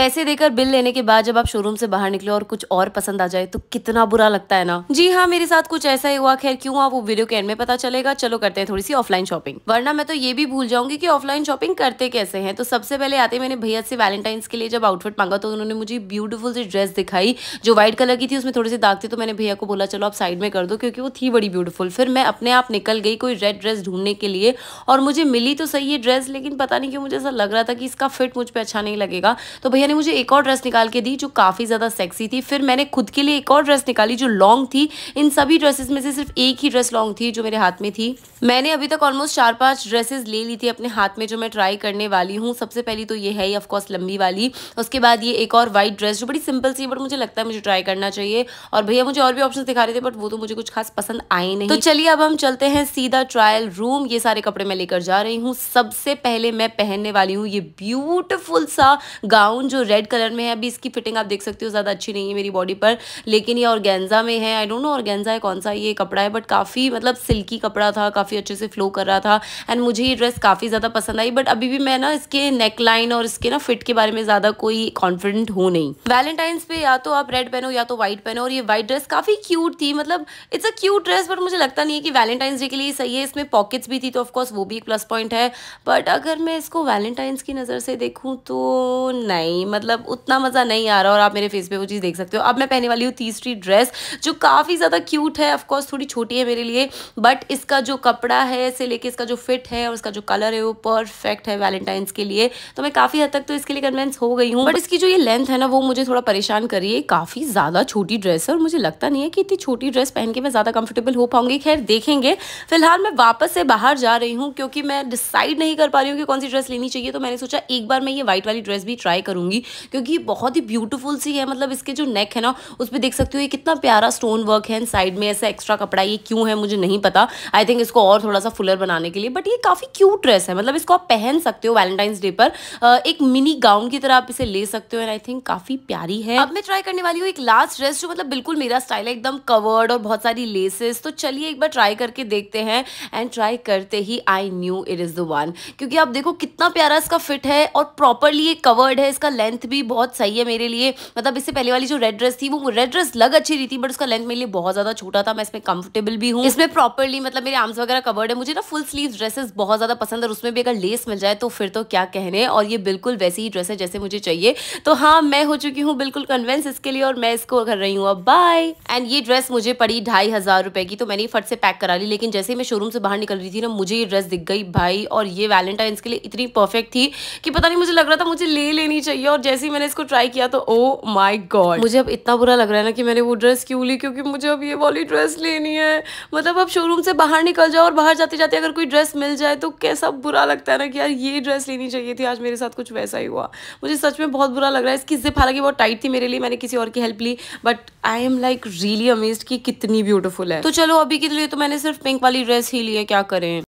पैसे देकर बिल लेने के बाद जब आप शोरूम से बाहर निकले और कुछ और पसंद आ जाए तो कितना बुरा लगता है ना जी हाँ मेरे साथ कुछ ऐसा ही हुआ खैर क्यों आप वो वीडियो के एंड में पता चलेगा चलो करते हैं थोड़ी सी ऑफलाइन शॉपिंग वरना मैं तो ये भी भूल जाऊंगी की ऑफलाइन शॉपिंग करते कैसे है तो सबसे पहले आते मैंने भैया से वैलेंटाइन के लिए जब आउटफिट मांगा तो उन्होंने मुझे ब्यूटीफुल सी ड्रेस दिखाई जो व्हाइट कलर की थी उसमें थोड़ी सी दाग थी तो मैंने भैया को बोला चलो आप साइड में कर दो क्योंकि वो थी बड़ी ब्यूटीफुल फिर मैं अपने आप निकल गई कोई रेड ड्रेस ढूंढने के लिए और मुझे मिली तो सही है ड्रेस लेकिन पता नहीं क्यों मुझे ऐसा लग रहा था कि इसका फिट मुझ पर अच्छा नहीं लगेगा तो भैया मैंने मुझे एक और ड्रेस निकाल के दी जो काफ़ी ज़्यादा सेक्सी थी फिर मैंने खुद के लिए एक और ड्रेस निकाली जो लॉन्ग थी इन सभी ड्रेसेस में से सिर्फ एक ही ड्रेस लॉन्ग थी जो मेरे हाथ में थी मैंने अभी तक ऑलमोस्ट चार पांच ड्रेसेस ले ली थी अपने हाथ में जो मैं ट्राई करने वाली हूँ सबसे पहली तो ये है ही ऑफकोर्स लंबी वाली उसके बाद ये एक और वाइट ड्रेस जो बड़ी सिंपल सी बट मुझे लगता है मुझे ट्राई करना चाहिए और भैया मुझे और भी ऑप्शन दिखा रहे थे बट वो तो मुझे कुछ खास पसंद आए नहीं तो चलिए अब हम चलते हैं सीधा ट्रायल रूम ये सारे कपड़े मैं लेकर जा रही हूँ सबसे पहले मैं पहनने वाली हूँ ये ब्यूटिफुल सा गाउन जो जो रेड कलर में है अभी इसकी फिटिंग आप देख सकते हो ज़्यादा अच्छी नहीं है मेरी बॉडी पर लेकिन ये ऑर्गेन्जा में है आई डोंट नो ऑर्गेन्जा है कौन सा ये कपड़ा है बट काफ़ी मतलब सिल्की कपड़ा था काफ़ी अच्छे से फ्लो कर रहा था एंड मुझे ये ड्रेस काफ़ी ज़्यादा पसंद आई बट अभी भी मैं ना इसके नेक लाइन और इसके ना फिट के बारे में ज़्यादा कोई कॉन्फिडेंट हूँ नहीं वैलेंटाइंस पे या तो आप रेड पहनो या तो व्हाइट पहनो और ये व्हाइट ड्रेस काफ़ी क्यूट थी मतलब it's a cute dress but मुझे लगता नहीं है कि वैलेंटाइंस डे के लिए सही है इसमें पॉकेट्स भी थी तो ऑफकोर्स वो भी एक प्लस पॉइंट है बट अगर मैं इसको वैलेंटाइंस की नज़र से देखूँ तो नहीं नहीं मतलब उतना मज़ा नहीं आ रहा और आप मेरे फेस पे वो चीज़ देख सकते हो अब मैं पहने वाली हूँ तीसरी ड्रेस जो काफ़ी ज़्यादा क्यूट है ऑफकोर्स थोड़ी छोटी है मेरे लिए बट इसका जो कपड़ा है से लेके इसका जो फिट है और इसका जो कलर है वो परफेक्ट है वैलेंटाइंस के लिए तो मैं काफ़ी हद तक तो इसके लिए कन्वेंस हो गई हूँ बट इसकी जो ये लेंथ है ना वो मुझे थोड़ा परेशान करिए काफ़ी ज़्यादा छोटी ड्रेस है और मुझे लगता नहीं है कि इतनी छोटी ड्रेस पहन के मैं ज़्यादा कंफर्टेबल हो पाऊंगी खैर देखेंगे फिलहाल मैं वापस से बाहर जा रही हूँ क्योंकि मैं डिसाइड नहीं कर पा रही हूँ कि कौन सी ड्रेस लेनी चाहिए तो मैंने सोचा एक बार मैं ये व्हाइट वाली ड्रेस भी ट्राई करूँगी दूंगी क्योंकि ये बहुत ही ब्यूटीफुल सी है मतलब इसके जो नेक है ना उस पर देख सकते हो ये कितना प्यारा स्टोन वर्क है साइड में ऐसा एक्स्ट्रा कपड़ा ये क्यों है मुझे नहीं पता आई थिंक इसको और थोड़ा सा फुलर बनाने के लिए बट ये काफ़ी क्यूट ड्रेस है मतलब इसको आप पहन सकते हो वैलेंटाइंस डे पर एक मिनी गाउन की तरह आप इसे ले सकते हो एंड आई थिंक काफ़ी प्यारी है अब मैं ट्राई करने वाली हूँ एक लास्ट ड्रेस जो मतलब बिल्कुल मेरा स्टाइल है एकदम कवर्ड और बहुत सारी लेसेस तो चलिए एक बार ट्राई करके देखते हैं एंड ट्राई करते ही I knew it is the one क्योंकि आप देखो कितना प्यारा इसका फिट है और प्रॉपरली ये कवर्ड है इसका लेंथ भी बहुत सही है मेरे लिए मतलब इससे पहले वाली जो रेड ड्रेस थी वो रेड ड्रेस लग अच्छी रही थी बट उसका लेंथ मेरे लिए बहुत ज़्यादा छोटा था मैं इसमें कंफर्टेबल भी हूँ इसमें प्रॉपरली मतलब मेरे आर्म्स वगैरह कवर्ड है मुझे ना फुल स्लीव ड्रेसेस बहुत ज़्यादा पसंद है उसमें भी अगर लेस मिल जाए तो फिर तो क्या कहने और ये बिल्कुल वैसी ही ड्रेस है जैसे मुझे चाहिए तो हाँ मैं हो चुकी हूँ बिल्कुल कन्वेंस इसके लिए और मैं इसको कर रही हूँ अब बाय एंड ये ड्रेस मुझे पड़ी ढाई हज़ार रुपए की तो मैंने फट से पैक करा ली लेकिन जैसे ही मैं शोरूम से बाहर निकल रही थी ना मुझे ये ड्रेस दिख गई भाई और ये वैलेंटाइन के लिए इतनी परफेक्ट थी कि पता नहीं मुझे लग रहा था मुझे ले लेनी चाहिए और जैसे ही मैंने इसको ट्राई किया तो ओ माय गॉड मुझे अब इतना बुरा लग रहा है ना कि मैंने वो ड्रेस क्यों ली क्योंकि मुझे अब ये वाली ड्रेस लेनी है मतलब अब शोरूम से बाहर निकल जाओ और बाहर जाते जाते अगर कोई ड्रेस मिल जाए तो कैसा बुरा लगता है ना कि यार ये ड्रेस लेनी चाहिए थी आज मेरे साथ कुछ वैसा ही हुआ मुझे सच में बहुत बुरा लग रहा है इसकी जिप हालांकि बहुत टाइट थी मेरे लिए मैंने किसी और की हेल्प ली but I am like really amazed कि कितनी ब्यूटीफुल है तो चलो अभी के लिए तो मैंने सिर्फ पिंक वाली ड्रेस ही ली है क्या करें